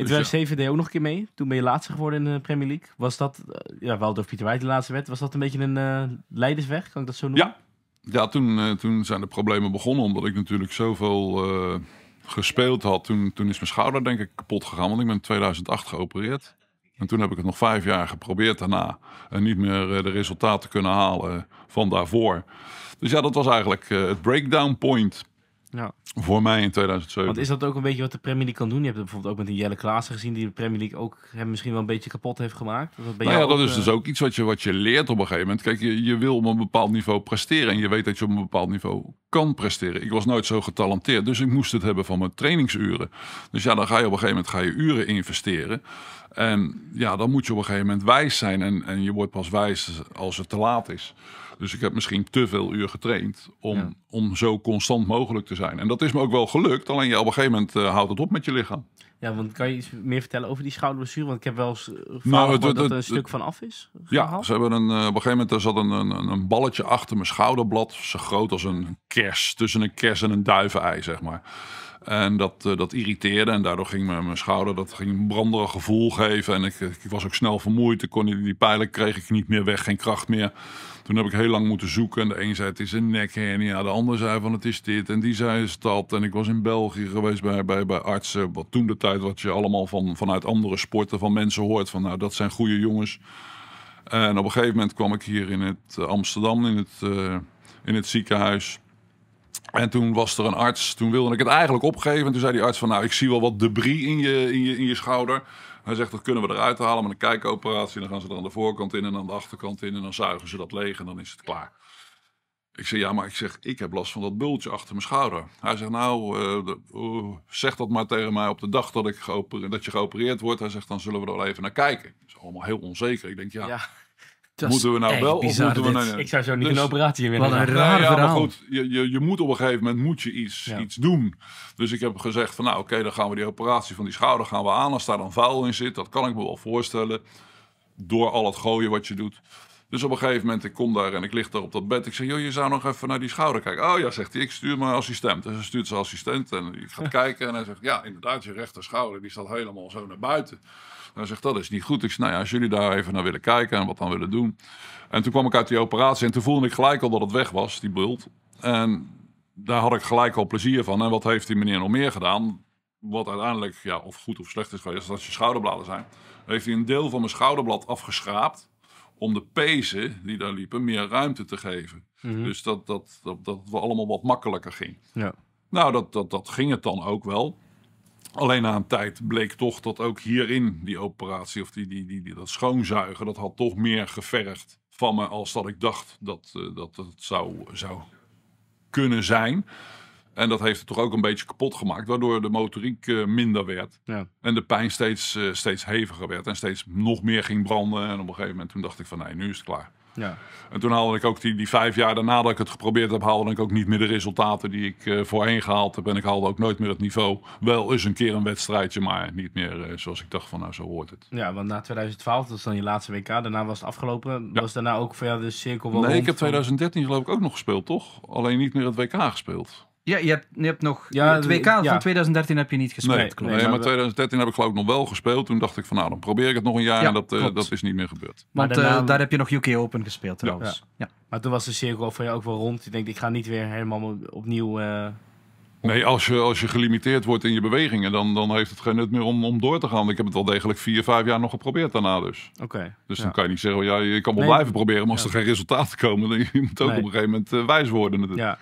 In 2007 deed je dus ook nog een keer mee. Toen ben je laatste geworden in de Premier League. Was dat, eh, ja, wel door Pieter Wijd de laatste werd, was dat een beetje een eh, leidersweg? Kan ik dat zo noemen? Ja, ja toen, eh, toen zijn de problemen begonnen. Omdat ik natuurlijk zoveel gespeeld had. Toen, toen is mijn schouder denk ik kapot gegaan. Want ik ben in 2008 geopereerd. En toen heb ik het nog vijf jaar geprobeerd daarna. En niet meer de resultaten kunnen halen van daarvoor. Dus ja, dat was eigenlijk het breakdown point. Ja. Voor mij in 2007. Want is dat ook een beetje wat de Premier League kan doen? Je hebt het bijvoorbeeld ook met een Jelle Klaassen gezien, die de Premier League ook hem misschien wel een beetje kapot heeft gemaakt. Dat nou ja, dat is eh, dus ook iets wat je, wat je leert op een gegeven moment. Kijk, je, je wil op een bepaald niveau presteren en je weet dat je op een bepaald niveau kan presteren. Ik was nooit zo getalenteerd, dus ik moest het hebben van mijn trainingsuren. Dus ja, dan ga je op een gegeven moment ga je uren investeren. En ja, dan moet je op een gegeven moment wijs zijn. En, en je wordt pas wijs als het te laat is. Dus ik heb misschien te veel uur getraind om, om zo constant mogelijk te zijn. En dat is me ook wel gelukt, alleen je op een gegeven moment eh, houdt het op met je lichaam. Ja, want kan je iets meer vertellen over die schouderblessure? Want ik heb wel eens eh, nou, het, dat er een stuk van af is gehaald. Ja, ze hebben een, eh, op een gegeven moment er zat een, een, een balletje achter mijn schouderblad. Zo groot als een kers, tussen een kers en een duivenei, zeg maar. En dat, eh, dat irriteerde en daardoor ging mijn, mijn schouder dat ging een branderig gevoel geven. En ik, eh, ik was ook snel vermoeid. Ik kon die, pijlen kreeg ik niet meer weg, geen kracht meer. Toen heb ik heel lang moeten zoeken. En de een zei het is een ja, De ander zei van het is dit. En die zei is dat. En ik was in België geweest bij, bij, bij artsen. Wat toen de tijd wat je allemaal van, vanuit andere sporten van mensen hoort. Van nou dat zijn goede jongens. En op een gegeven moment kwam ik hier in het eh, Amsterdam in het, in het ziekenhuis. En toen was er een arts, toen wilde ik het eigenlijk opgeven. En toen zei die arts van, nou, ik zie wel wat debris in je, in je, in je schouder. Hij zegt, dat kunnen we eruit halen met een kijkoperatie. Dan gaan ze er aan de voorkant in en aan de achterkant in. En dan zuigen ze dat leeg en dan is het klaar. Ik zeg, ja, maar ik zeg, ik heb last van dat bultje achter mijn schouder. Hij zegt, nou, eh, oh, zeg dat maar tegen mij op de dag dat, ik dat je geopereerd wordt. Hij zegt, dan zullen we er wel even naar kijken. Dat is allemaal heel onzeker. Ik denk, ja moeten we nou wel nou Ik zou zo niet dus een operatie willen. Wat een raar nou verhaal. Maar goed, je, je, je, moet op een gegeven moment moet je iets, iets doen. Dus ik heb gezegd van nou oké, dan gaan we die operatie van die schouder gaan we aan. Als daar dan vuil in zit, dat kan ik me wel voorstellen. Door al het gooien wat je doet. Dus op een gegeven moment, ik kom daar en ik lig daar op dat bed. Ik zeg, joh, je zou nog even naar die schouder kijken. Oh ja, zegt hij, ik stuur mijn assistent. En hij stuurt zijn assistent en die gaat kijken. En hij zegt, ja, inderdaad, je rechter schouder, die staat helemaal zo naar buiten. En hij zegt, dat is niet goed. Ik zeg, nou ja, als jullie daar even naar willen kijken en wat dan willen doen. En toen kwam ik uit die operatie en toen voelde ik gelijk al dat het weg was, die bult. En daar had ik gelijk al plezier van. En wat heeft die meneer nog meer gedaan? Wat uiteindelijk, ja, of goed of slecht is geweest, dat je schouderbladen zijn. Heeft hij een deel van mijn schouderblad afgeschraapt om de pezen die daar liepen meer ruimte te geven. Mhm. Dus dat, dat, dat, dat het allemaal wat makkelijker ging. Ja. Nou, dat, dat, dat ging het dan ook wel. Alleen na een tijd bleek toch dat ook hierin die operatie of die, die, die, dat schoonzuigen, dat had toch meer gevergd van me als dat ik dacht dat uh, dat het zou, zou kunnen zijn. En dat heeft het toch ook een beetje kapot gemaakt, waardoor de motoriek eh, minder werd. Ja. En de pijn steeds, eh, steeds heviger werd en steeds nog meer ging branden. En op een gegeven moment toen dacht ik van nee, nu is het klaar. Ja. En toen haalde ik ook die, die vijf jaar daarna dat ik het geprobeerd heb, haalde ik ook niet meer de resultaten die ik eh, voorheen gehaald heb. En ik haalde ook nooit meer het niveau. Wel eens een keer een wedstrijdje, maar niet meer zoals ik dacht van nou zo hoort het. Ja, want na 2012, dat is dan je laatste WK, daarna was het afgelopen. Was daarna ook voor de cirkel wel Nee, ik heb 2013 geloof ik ook nog gespeeld, toch? Alleen niet meer het WK gespeeld. Ja, je hebt, je hebt nog ja, 2 WK van 2013 heb je niet gespeeld. Nee, klopt. maar 2013 heb ik geloof ik nog wel gespeeld. Toen dacht ik van nou, dan probeer ik het nog een jaar. en dat, eh, dat is niet meer gebeurd. Maar Want daarna... Eh, daar heb je nog UK Open gespeeld trouwens. Ja. Maar toen was de cirkel van jou ook wel rond. Je denkt, ik ga niet weer helemaal opnieuw... Eh, nee, als je, als je gelimiteerd wordt in je bewegingen, dan, dan heeft het geen nut meer om, om door te gaan. Ik heb het wel degelijk vier, vijf jaar nog geprobeerd daarna dus. Oké. dus dan kan je niet zeggen, ja, je kan wel blijven proberen, maar als er geen resultaten komen, dan je moet ook op een gegeven moment wijs worden Ja,